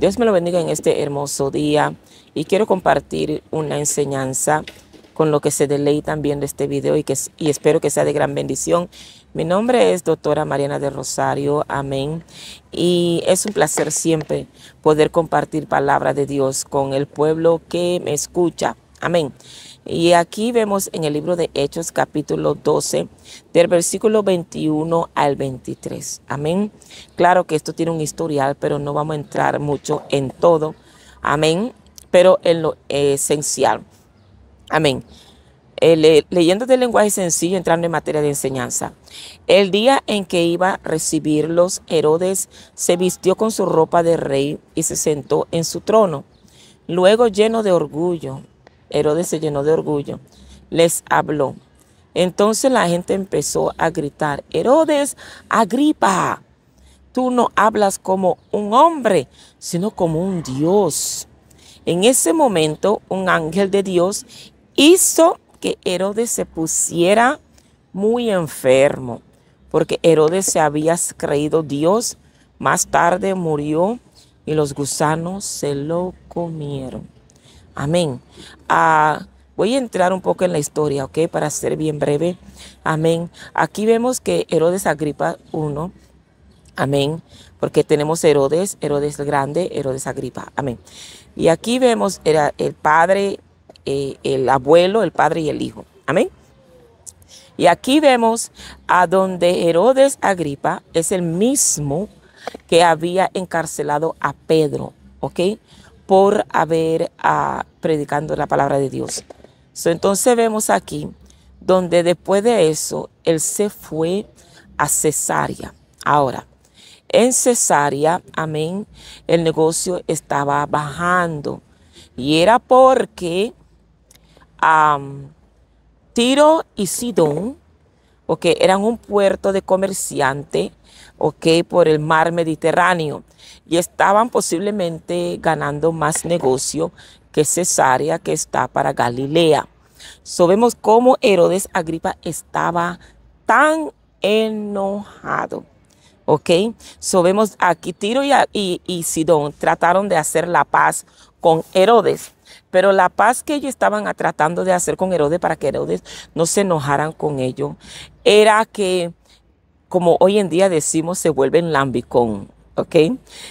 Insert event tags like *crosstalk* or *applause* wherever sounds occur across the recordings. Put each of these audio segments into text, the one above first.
Dios me lo bendiga en este hermoso día y quiero compartir una enseñanza con lo que se también de este video y, que, y espero que sea de gran bendición. Mi nombre es doctora Mariana de Rosario, amén. Y es un placer siempre poder compartir palabra de Dios con el pueblo que me escucha, amén. Y aquí vemos en el libro de Hechos capítulo 12, del versículo 21 al 23. Amén. Claro que esto tiene un historial, pero no vamos a entrar mucho en todo. Amén. Pero en lo esencial. Amén. Eh, leyendo del lenguaje sencillo, entrando en materia de enseñanza. El día en que iba a recibir los Herodes se vistió con su ropa de rey y se sentó en su trono. Luego, lleno de orgullo, Herodes se llenó de orgullo, les habló. Entonces la gente empezó a gritar, Herodes, Agripa, tú no hablas como un hombre, sino como un Dios. En ese momento un ángel de Dios hizo que Herodes se pusiera muy enfermo, porque Herodes se había creído Dios, más tarde murió y los gusanos se lo comieron. Amén. Voy a entrar un poco en la historia, ¿ok? Para ser bien breve. Amén. Aquí vemos que Herodes Agripa 1, amén, porque tenemos Herodes, Herodes el Grande, Herodes Agripa, amén. Y aquí vemos era el padre, eh, el abuelo, el padre y el hijo, amén. Y aquí vemos a donde Herodes Agripa es el mismo que había encarcelado a Pedro, ¿ok? por haber ah, predicando la palabra de Dios. entonces vemos aquí donde después de eso él se fue a Cesarea. Ahora, en Cesarea, amén, el negocio estaba bajando y era porque Tiro y Sidón, ok, eran un puerto de comerciante, ok, por el mar Mediterráneo y estaban posiblemente ganando más negocio que Cesarea que está para Galilea. Sobemos cómo Herodes Agripa estaba tan enojado. ¿Ok? Sabemos aquí Tiro y, y Sidón trataron de hacer la paz con Herodes. Pero la paz que ellos estaban tratando de hacer con Herodes para que Herodes no se enojaran con ellos era que, como hoy en día decimos, se vuelven lambicón. ¿ok?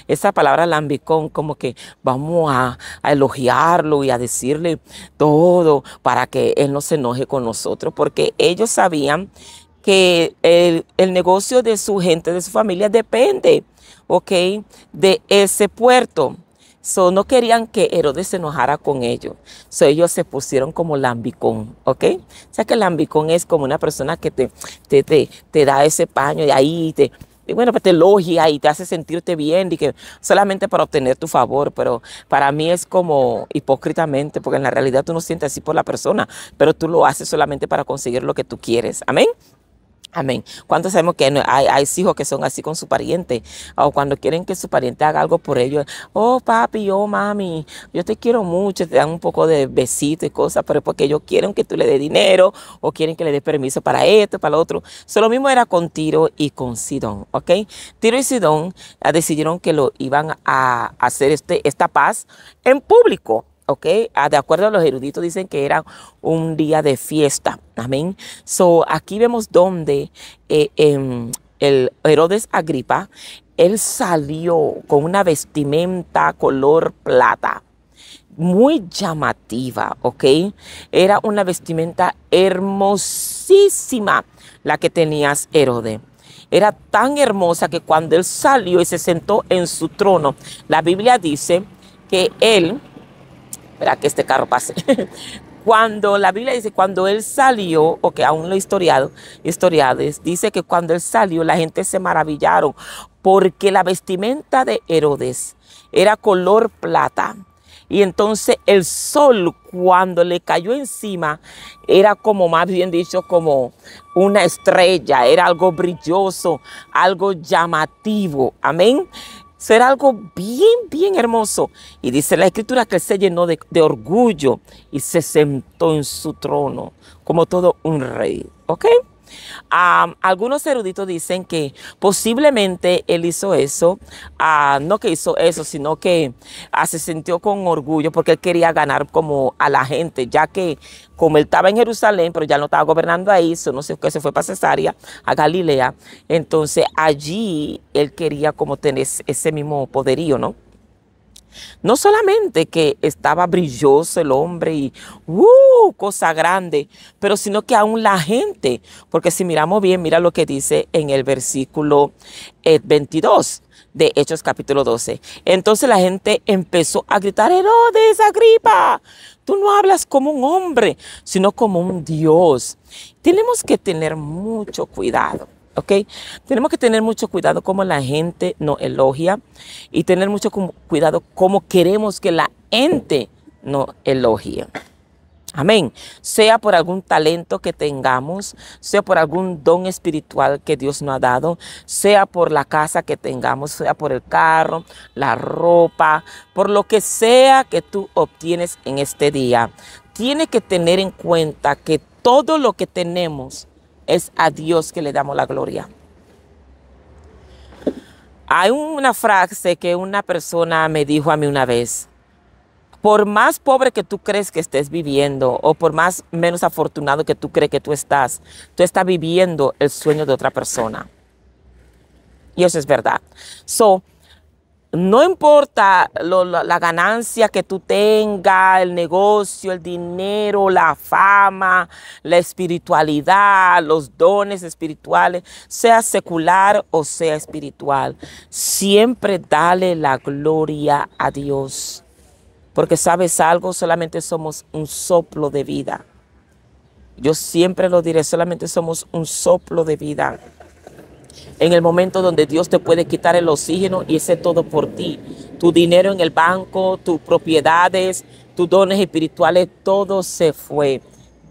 Esa palabra lambicón, como que vamos a, elogiarlo y a decirle todo para que él no se enoje con nosotros, porque ellos sabían que el, negocio de su gente, de su familia, depende, ¿ok? De ese puerto. So, no querían que Herodes se enojara con ellos. So, ellos se pusieron como lambicón, ¿ok? O sea que lambicón es como una persona que te, te, te da ese paño y ahí te, y bueno, pues te elogia y te hace sentirte bien y que solamente para obtener tu favor, pero para mí es como hipócritamente, porque en la realidad tú no sientes así por la persona, pero tú lo haces solamente para conseguir lo que tú quieres. Amén. Amén. ¿Cuántos sabemos que hay, hijos que son así con su pariente? O cuando quieren que su pariente haga algo por ellos. Oh, papi, oh, mami, yo te quiero mucho. Te dan un poco de besito y cosas, pero es porque ellos quieren que tú le des dinero o quieren que le des permiso para esto, para lo otro. Eso lo mismo era con Tiro y con Sidón, ¿ok? Tiro y Sidón ah, decidieron que lo iban a hacer este, esta paz en público. ¿ok? Ah, de acuerdo a los eruditos dicen que era un día de fiesta, amén. So, aquí vemos donde eh, em, el Herodes Agripa, él salió con una vestimenta color plata, muy llamativa, ¿ok? Era una vestimenta hermosísima la que tenías Herodes era tan hermosa que cuando él salió y se sentó en su trono, la Biblia dice que él Espera que este carro pase. *laughs* cuando la Biblia dice, cuando él salió, o que aún lo historiado, historiades, dice que cuando él salió la gente se maravillaron porque la vestimenta de Herodes era color plata. Y entonces el sol cuando le cayó encima era como, más bien dicho, como una estrella, era algo brilloso, algo llamativo. Amén será algo bien, bien hermoso. Y dice la escritura que se llenó de, de, orgullo y se sentó en su trono como todo un rey. ¿Ok? algunos eruditos dicen que posiblemente él hizo eso, ah, no que hizo eso, sino que ah, se sintió con orgullo porque él quería ganar como a la gente, ya que como él estaba en Jerusalén, pero ya no estaba gobernando ahí, eso no sé qué, se fue para Cesarea, a Galilea, entonces allí él quería como tener ese mismo poderío, ¿no? No solamente que estaba brilloso el hombre y uh, cosa grande, pero sino que aún la gente, porque si miramos bien, mira lo que dice en el versículo 22 eh, de Hechos capítulo 12. Entonces la gente empezó a gritar, Herodes, Agripa, tú no hablas como un hombre, sino como un Dios. Tenemos que tener mucho cuidado tenemos que tener mucho cuidado cómo la gente nos elogia y tener mucho cuidado cómo queremos que la gente nos elogie. Amén. Sea por algún talento que tengamos, sea por algún don espiritual que Dios nos ha dado, sea por la casa que tengamos, sea por el carro, la ropa, por lo que sea que tú obtienes en este día. Tiene que tener en cuenta que todo lo que tenemos es a Dios que le damos la gloria. Hay una frase que una persona me dijo a mí una vez. Por más pobre que tú crees que estés viviendo o por más menos afortunado que tú crees que tú estás, tú estás viviendo el sueño de otra persona. Y eso es verdad. So, no importa la, la ganancia que tú tengas, el negocio, el dinero, la fama, la espiritualidad, los dones espirituales, sea secular o sea espiritual, siempre dale la gloria a Dios. Porque sabes algo, solamente somos un soplo de vida. Yo siempre lo diré, solamente somos un soplo de vida en el momento donde Dios te puede quitar el oxígeno y ese todo por ti. Tu dinero en el banco, tus propiedades, tus dones espirituales, todo se fue.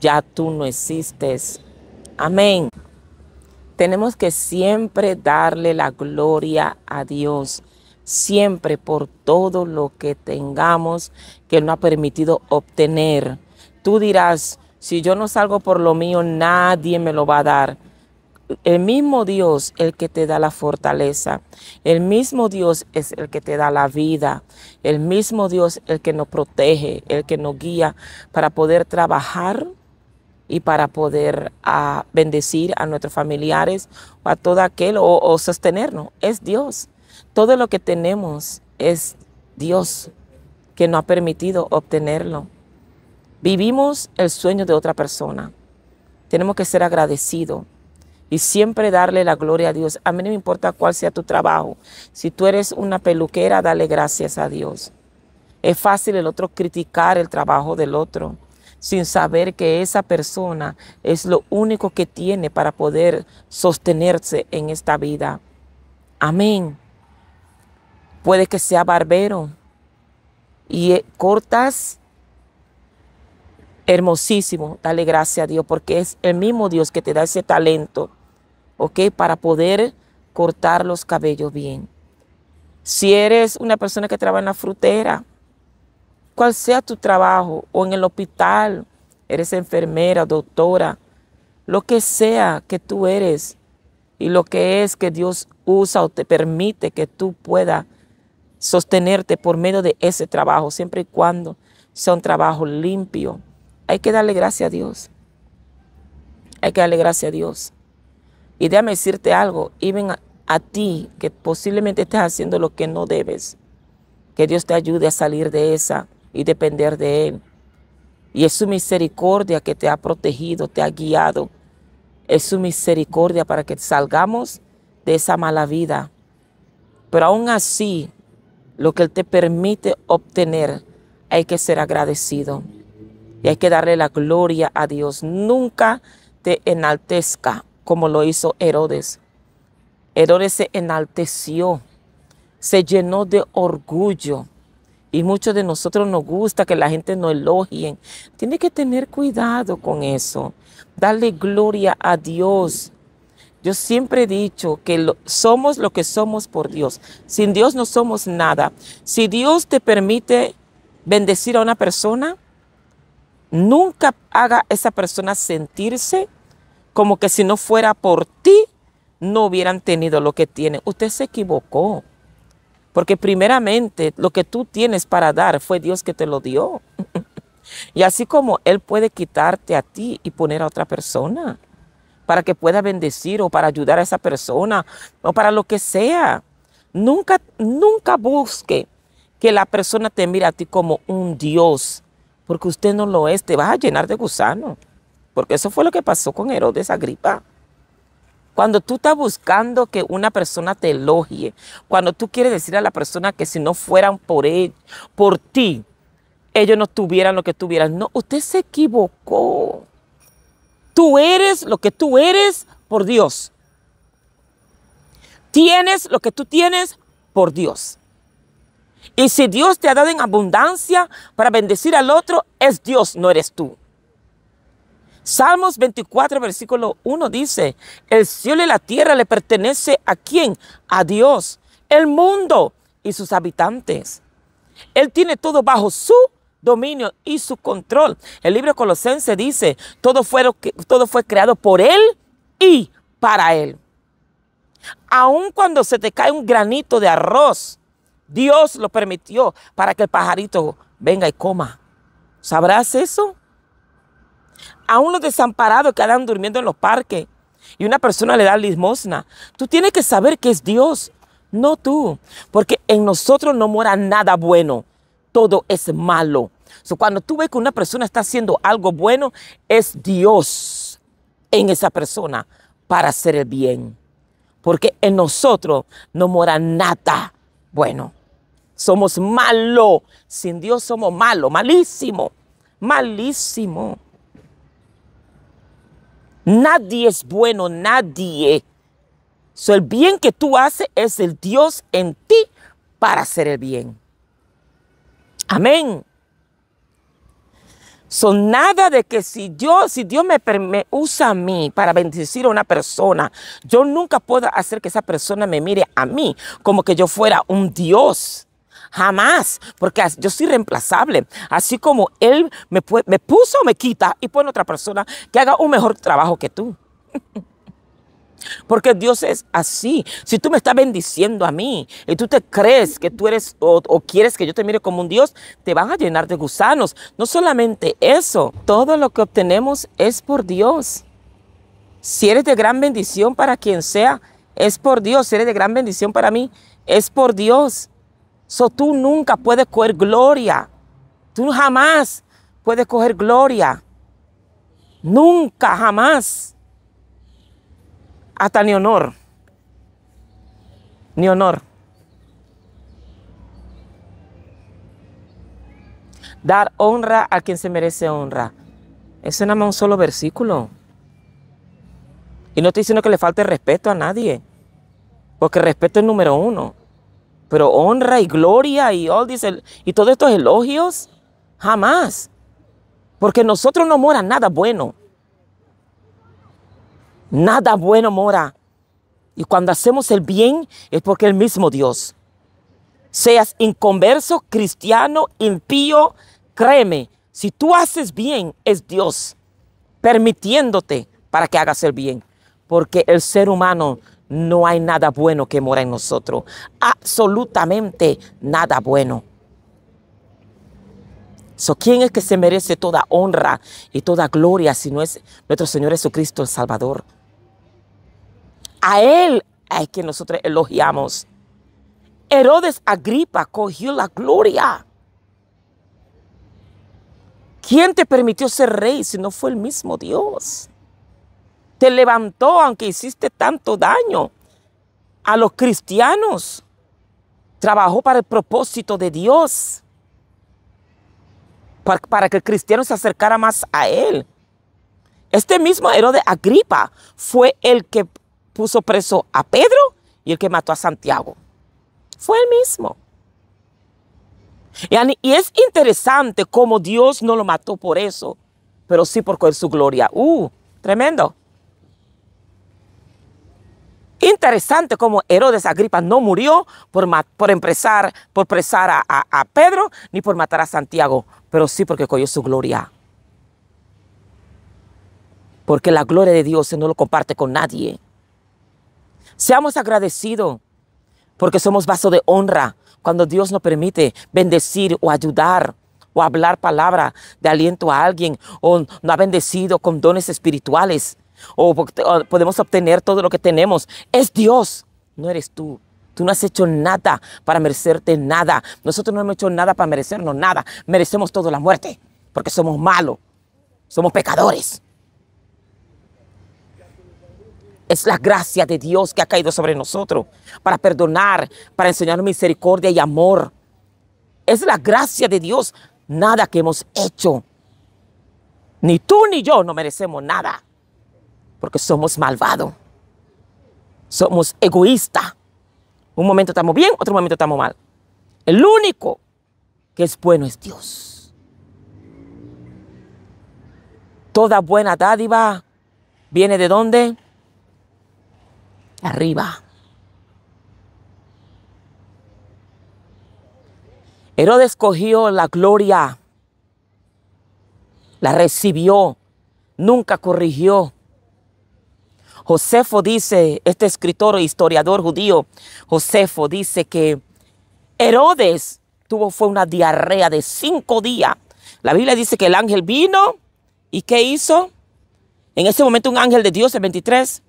Ya tú no existes. Amén. Tenemos que siempre darle la gloria a Dios, siempre por todo lo que tengamos que no ha permitido obtener. Tú dirás, si yo no salgo por lo mío, nadie me lo va a dar el mismo Dios el que te da la fortaleza, el mismo Dios es el que te da la vida, el mismo Dios el que nos protege, el que nos guía para poder trabajar y para poder ah, bendecir a nuestros familiares o a todo aquel o, o sostenernos. Es Dios. Todo lo que tenemos es Dios que nos ha permitido obtenerlo. Vivimos el sueño de otra persona. Tenemos que ser agradecidos y siempre darle la gloria a Dios. A mí no me importa cuál sea tu trabajo. Si tú eres una peluquera, dale gracias a Dios. Es fácil el otro criticar el trabajo del otro sin saber que esa persona es lo único que tiene para poder sostenerse en esta vida. Amén. Puede que sea barbero y eh, cortas hermosísimo. Dale gracias a Dios porque es el mismo Dios que te da ese talento ¿ok? Para poder cortar los cabellos bien. Si eres una persona que trabaja en la frutera, cual sea tu trabajo, o en el hospital, eres enfermera, doctora, lo que sea que tú eres y lo que es que Dios usa o te permite que tú puedas sostenerte por medio de ese trabajo, siempre y cuando sea un trabajo limpio. Hay que darle gracias a Dios. Hay que darle gracias a Dios. Y déjame decirte algo, y a, a ti que posiblemente estás haciendo lo que no debes, que Dios te ayude a salir de esa y depender de Él. Y es su misericordia que te ha protegido, te ha guiado. Es su misericordia para que salgamos de esa mala vida. Pero aún así, lo que Él te permite obtener, hay que ser agradecido. Y hay que darle la gloria a Dios. Nunca te enaltezca como lo hizo Herodes. Herodes se enalteció, se llenó de orgullo. Y muchos de nosotros nos gusta que la gente nos elogie, Tiene que tener cuidado con eso. Darle gloria a Dios. Yo siempre he dicho que somos lo que somos por Dios. Sin Dios no somos nada. Si Dios te permite bendecir a una persona, nunca haga esa persona sentirse como que si no fuera por ti, no hubieran tenido lo que tienen. Usted se equivocó, porque primeramente lo que tú tienes para dar fue Dios que te lo dio. *laughs* y así como Él puede quitarte a ti y poner a otra persona para que pueda bendecir o para ayudar a esa persona o para lo que sea. Nunca, nunca busque que la persona te mire a ti como un Dios, porque usted no lo es, te vas a llenar de gusano. Porque eso fue lo que pasó con Herodes Agripa. Cuando tú estás buscando que una persona te elogie, cuando tú quieres decir a la persona que si no fueran por él, e, por ti, ellos no tuvieran lo que tuvieran. No, usted se equivocó. Tú eres lo que tú eres por Dios. Tienes lo que tú tienes por Dios. Y si Dios te ha dado en abundancia para bendecir al otro, es Dios, no eres tú. Salmos 24, versículo 1 dice, el cielo y la tierra le pertenece a quién? A Dios, el mundo y sus habitantes. Él tiene todo bajo su dominio y su control. El libro Colosense dice, todo fue, todo fue creado por Él y para Él. Aun cuando se te cae un granito de arroz, Dios lo permitió para que el pajarito venga y coma. ¿Sabrás eso? A unos desamparados que andan durmiendo en los parques y una persona le da limosna. Tú tienes que saber que es Dios, no tú, porque en nosotros no mora nada bueno, todo es malo. cuando tú ves que una persona está haciendo algo bueno, es Dios en esa persona para hacer el bien, porque en nosotros no mora nada bueno. Somos malos, sin Dios somos malo, malísimo, malísimo. Nadie es bueno, nadie. el bien que tú haces es el Dios en ti para hacer el bien. Amén. Son nada de que si yo, si Dios me, me, usa a mí para bendecir a una persona, yo nunca puedo hacer que esa persona me mire a mí como que yo fuera un Dios. Jamás, porque yo soy reemplazable. Así como Él me, puso o me quita y pone otra persona que haga un mejor trabajo que tú. *laughs* Porque Dios es así. Si tú me estás bendiciendo a mí y tú te crees que tú eres o, o, quieres que yo te mire como un Dios, te van a llenar de gusanos. No solamente eso, todo lo que obtenemos es por Dios. Si eres de gran bendición para quien sea, es por Dios. Si eres de gran bendición para mí, es por Dios. So tú nunca puedes coger gloria. Tú jamás puedes coger gloria. Nunca, jamás. Hasta ni honor. Ni honor. Dar honra a quien se merece honra. Eso es nada más un solo versículo. Y no estoy diciendo que le falte respeto a nadie. Porque respeto es número uno. Pero honra y gloria y, y todos estos elogios, jamás. Porque nosotros no mora nada bueno. Nada bueno mora. Y cuando hacemos el bien es porque el mismo Dios. Seas inconverso, cristiano, impío, créeme, si tú haces bien es Dios permitiéndote para que hagas el bien. Porque el ser humano no hay nada bueno que mora en nosotros. Absolutamente nada bueno. So, ¿Quién es que se merece toda honra y toda gloria si no es nuestro Señor Jesucristo el Salvador? A Él es que nosotros elogiamos. Herodes Agripa cogió la gloria. ¿Quién te permitió ser rey si no fue el mismo Dios? te levantó aunque hiciste tanto daño a los cristianos. Trabajó para el propósito de Dios, para, que el cristiano se acercara más a Él. Este mismo Herodes Agripa fue el que puso preso a Pedro y el que mató a Santiago. Fue el mismo. Y es interesante cómo Dios no lo mató por eso, pero sí por su gloria. ¡Uh! Tremendo. Interesante como Herodes Agripa no murió por, por, empresar, por presar a, Pedro ni por matar a Santiago, pero sí porque cogió su gloria. Porque la gloria de Dios no lo comparte con nadie. Seamos agradecidos porque somos vaso de honra cuando Dios nos permite bendecir o ayudar o hablar palabra de aliento a alguien o nos ha bendecido con dones espirituales o, podemos obtener todo lo que tenemos. Es Dios, no eres tú. Tú no has hecho nada para merecerte nada. Nosotros no hemos hecho nada para merecernos nada. Merecemos toda la muerte porque somos malos, somos pecadores. Es la gracia de Dios que ha caído sobre nosotros para perdonar, para enseñar misericordia y amor. Es la gracia de Dios, nada que hemos hecho. Ni tú ni yo no merecemos nada porque somos malvados. Somos egoístas. Un momento estamos bien, otro momento estamos mal. El único que es bueno es Dios. Toda buena dádiva viene de dónde? Arriba. Herodes cogió la gloria, la recibió, nunca corrigió Josefo dice, este escritor e historiador judío, Josefo dice que Herodes tuvo fue una diarrea de cinco días. La Biblia dice que el ángel vino y ¿qué hizo? En ese momento un ángel de Dios, el 23,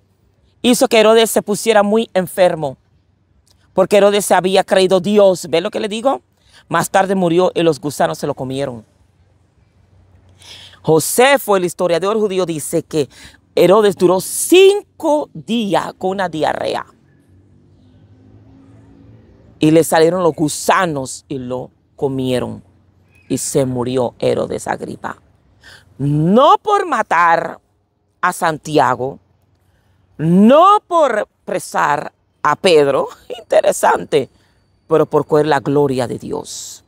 hizo que Herodes se pusiera muy enfermo. Porque Herodes se había creído Dios. ¿Ve lo que le digo? Más tarde murió y los gusanos se lo comieron. Josefo, el historiador judío, dice que Herodes duró cinco días con una diarrea. Y le salieron los gusanos y lo comieron. Y se murió Herodes Agripa. No por matar a Santiago, no por presar a Pedro, *laughs* interesante, pero por coger la gloria de Dios.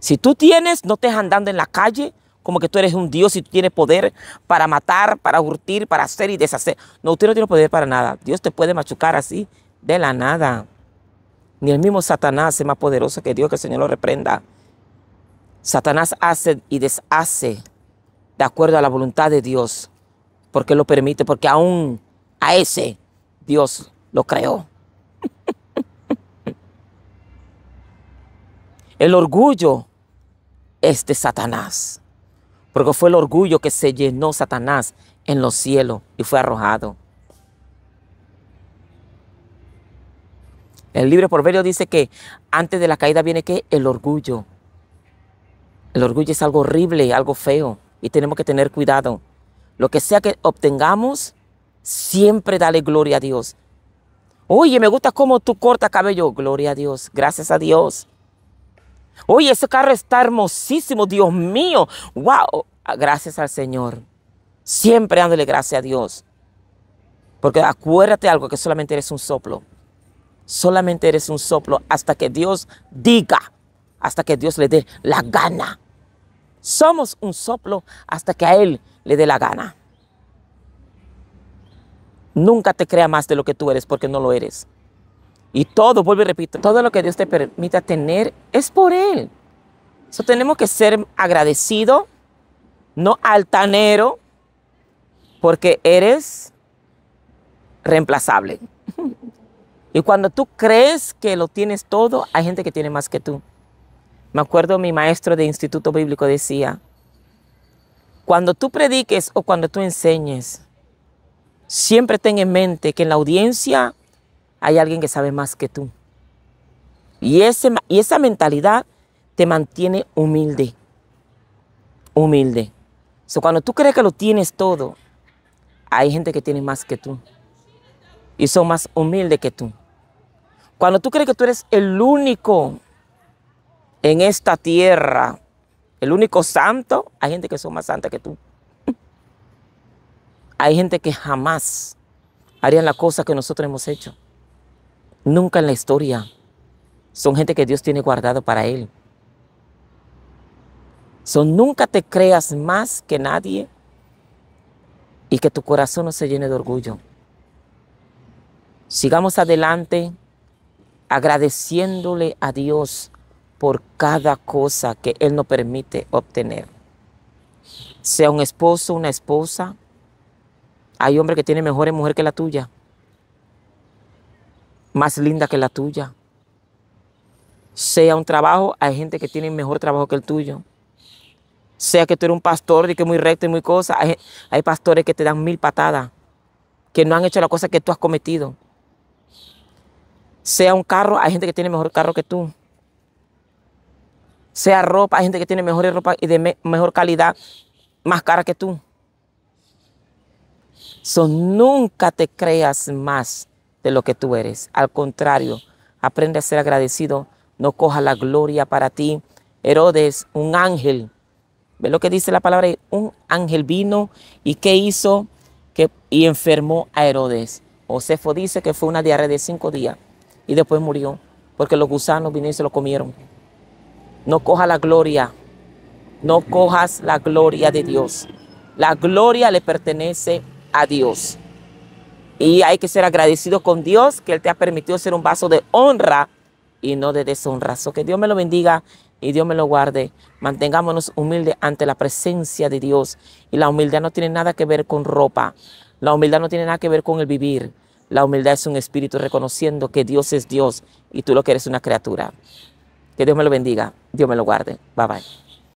Si tú tienes, no te andando en la calle como que tú eres un Dios y tú tienes poder para matar, para hurtir, para hacer y deshacer. No, usted no tiene poder para nada. Dios te puede machucar así de la nada. Ni el mismo Satanás es más poderoso que Dios, que el Señor lo reprenda. Satanás hace y deshace de acuerdo a la voluntad de Dios, porque lo permite, porque aún a ese Dios lo creó. *laughs* El orgullo es de Satanás porque fue el orgullo que se llenó Satanás en los cielos y fue arrojado. El libro de Proverbios dice que antes de la caída viene que el orgullo. El orgullo es algo horrible, algo feo y tenemos que tener cuidado. Lo que sea que obtengamos, siempre dale gloria a Dios. Oye, me gusta cómo tú cortas cabello. Gloria a Dios, gracias a Dios. Oye, ese carro está hermosísimo, Dios mío. Wow, ah, gracias al Señor. Siempre dándole gracias a Dios. Porque acuérdate algo que solamente eres un soplo. Solamente eres un soplo hasta que Dios diga, hasta que Dios le dé la gana. Somos un soplo hasta que a Él le dé la gana. Nunca te crea más de lo que tú eres porque no lo eres. Y todo, vuelvo y repito, todo lo que Dios te permita tener es por Él. Eso tenemos que ser agradecido, no altanero, porque eres reemplazable. *laughs* Y cuando tú crees que lo tienes todo, hay gente que tiene más que tú. Me acuerdo mi maestro de Instituto Bíblico decía, cuando tú prediques o cuando tú enseñes, siempre ten en mente que en la audiencia hay alguien que sabe más que tú. Y, ese, y esa mentalidad te mantiene humilde. Humilde. cuando tú crees que lo tienes todo, hay gente que tiene más que tú. Y son más humildes que tú. Cuando tú crees que tú eres el único en esta tierra, el único santo, hay gente que son más santa que tú. Hay gente que jamás harían la cosa que nosotros hemos hecho. Nunca en la historia. Son gente que Dios tiene guardado para él. Son nunca te creas más que nadie y que tu corazón no se llene de orgullo. Sigamos adelante agradeciéndole a Dios por cada cosa que Él nos permite obtener. Sea un esposo, una esposa. Hay hombre que tiene mejores mujer que la tuya más linda que la tuya. Sea un trabajo, hay gente que tiene mejor trabajo que el tuyo. Sea que tú eres un pastor y que muy recto y muy cosa, hay, pastores que te dan mil patadas, que no han hecho la cosa que tú has cometido. Sea un carro, hay gente que tiene mejor carro que tú. Sea ropa, hay gente que tiene mejor ropa y de mejor calidad, más cara que tú. So, nunca te creas más de lo que tú eres. Al contrario, aprende a ser agradecido, no coja la gloria para ti. Herodes, un ángel, ve lo que dice la palabra, un ángel vino y qué hizo que, y enfermó a Herodes. Josefo dice que fue una diarrea de cinco días y después murió porque los gusanos vinieron y se lo comieron. No coja la gloria, no cojas la gloria de Dios. La gloria le pertenece a Dios. Y hay que ser agradecido con Dios que Él te ha permitido ser un vaso de honra y no de deshonra. que Dios me lo bendiga y Dios me lo guarde. Mantengámonos humildes ante la presencia de Dios. Y la humildad no tiene nada que ver con ropa. La humildad no tiene nada que ver con el vivir. La humildad es un espíritu reconociendo que Dios es Dios y tú lo que eres una criatura. Que Dios me lo bendiga. Dios me lo guarde. Bye bye.